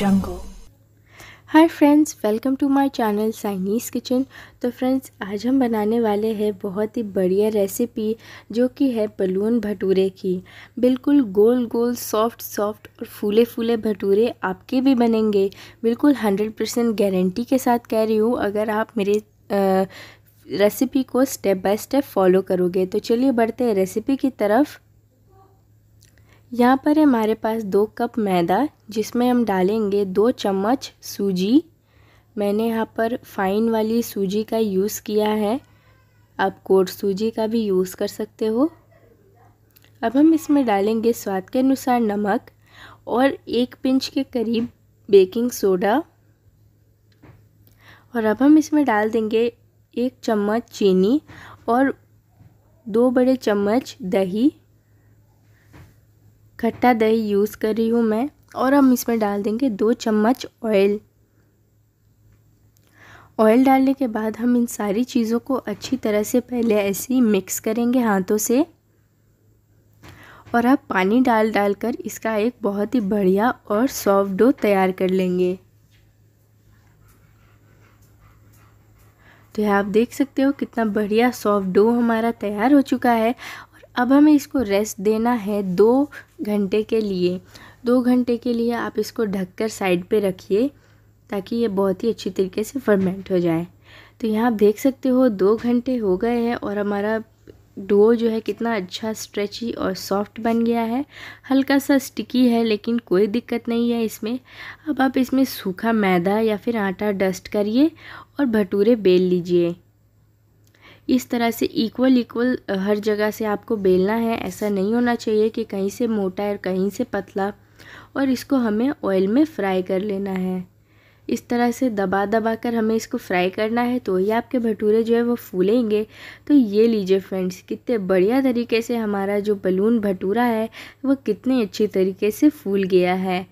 Jungle. Hi friends welcome to my channel Chinese kitchen तो friends आज हम बनाने वाले हैं बहुत ही बढ़िया रेसिपी जो कि है बलून भटूरे की बिल्कुल गोल गोल सॉफ्ट सॉफ्ट और फूले फूले भटूरे आपके भी बनेंगे बिल्कुल हंड्रेड परसेंट गारंटी के साथ कह रही हूँ अगर आप मेरे रेसिपी को स्टेप बाय स्टेप फॉलो करोगे तो चलिए बढ़ते हैं रेसिपी की तरफ यहाँ पर हमारे पास दो कप मैदा जिसमें हम डालेंगे दो चम्मच सूजी मैंने यहाँ पर फाइन वाली सूजी का यूज़ किया है आप कोट सूजी का भी यूज़ कर सकते हो अब हम इसमें डालेंगे स्वाद के अनुसार नमक और एक पिंच के करीब बेकिंग सोडा और अब हम इसमें डाल देंगे एक चम्मच चीनी और दो बड़े चम्मच दही खट्टा दही यूज़ कर रही हूँ मैं और हम इसमें डाल देंगे दो चम्मच ऑयल ऑयल डालने के बाद हम इन सारी चीज़ों को अच्छी तरह से पहले ऐसे ही मिक्स करेंगे हाथों से और आप पानी डाल डाल कर इसका एक बहुत ही बढ़िया और सॉफ्ट डो तैयार कर लेंगे तो यह आप देख सकते हो कितना बढ़िया सॉफ्ट डो हमारा तैयार हो चुका है अब हमें इसको रेस्ट देना है दो घंटे के लिए दो घंटे के लिए आप इसको ढककर साइड पे रखिए ताकि ये बहुत ही अच्छी तरीके से फर्मेंट हो जाए तो यहाँ आप देख सकते हो दो घंटे हो गए हैं और हमारा डो जो है कितना अच्छा स्ट्रेची और सॉफ्ट बन गया है हल्का सा स्टिकी है लेकिन कोई दिक्कत नहीं है इसमें अब आप इसमें सूखा मैदा या फिर आटा डस्ट करिए और भटूरे बेल लीजिए इस तरह से इक्वल इक्वल हर जगह से आपको बेलना है ऐसा नहीं होना चाहिए कि कहीं से मोटा और कहीं से पतला और इसको हमें ऑयल में फ्राई कर लेना है इस तरह से दबा दबा कर हमें इसको फ्राई करना है तो ही आपके भटूरे जो है वो फूलेंगे तो ये लीजिए फ्रेंड्स कितने बढ़िया तरीके से हमारा जो बलून भटूरा है वो कितने अच्छी तरीके से फूल गया है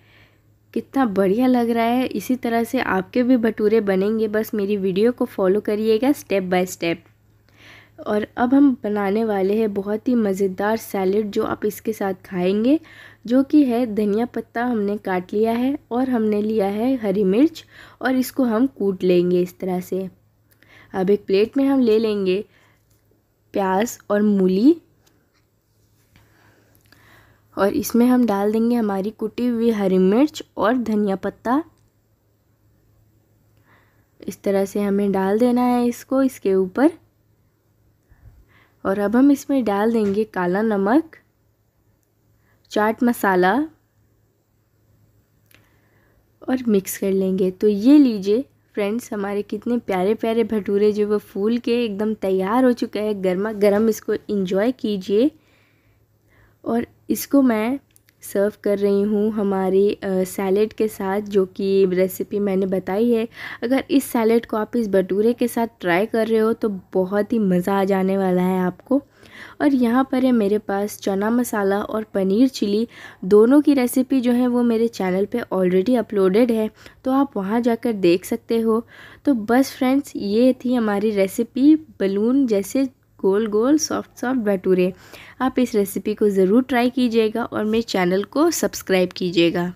कितना बढ़िया लग रहा है इसी तरह से आपके भी भटूरे बनेंगे बस मेरी वीडियो को फॉलो करिएगा स्टेप बाय स्टेप और अब हम बनाने वाले हैं बहुत ही मज़ेदार सैलड जो आप इसके साथ खाएंगे जो कि है धनिया पत्ता हमने काट लिया है और हमने लिया है हरी मिर्च और इसको हम कूट लेंगे इस तरह से अब एक प्लेट में हम ले लेंगे प्याज और मूली और इसमें हम डाल देंगे हमारी कुटी हुई हरी मिर्च और धनिया पत्ता इस तरह से हमें डाल देना है इसको इसके ऊपर और अब हम इसमें डाल देंगे काला नमक चाट मसाला और मिक्स कर लेंगे तो ये लीजिए फ्रेंड्स हमारे कितने प्यारे प्यारे भटूरे जो वो फूल के एकदम तैयार हो चुके हैं गर्मा गर्म इसको इंजॉय कीजिए और इसको मैं सर्व कर रही हूँ हमारे सैलेड के साथ जो कि रेसिपी मैंने बताई है अगर इस सैलेड को आप इस भटूरे के साथ ट्राई कर रहे हो तो बहुत ही मज़ा आ जाने वाला है आपको और यहाँ पर है मेरे पास चना मसाला और पनीर चिली दोनों की रेसिपी जो है वो मेरे चैनल पे ऑलरेडी अपलोडेड है तो आप वहाँ जाकर देख सकते हो तो बस फ्रेंड्स ये थी हमारी रेसिपी बलून जैसे गोल गोल सॉफ्ट सॉफ्ट भटूरे आप इस रेसिपी को ज़रूर ट्राई कीजिएगा और मेरे चैनल को सब्सक्राइब कीजिएगा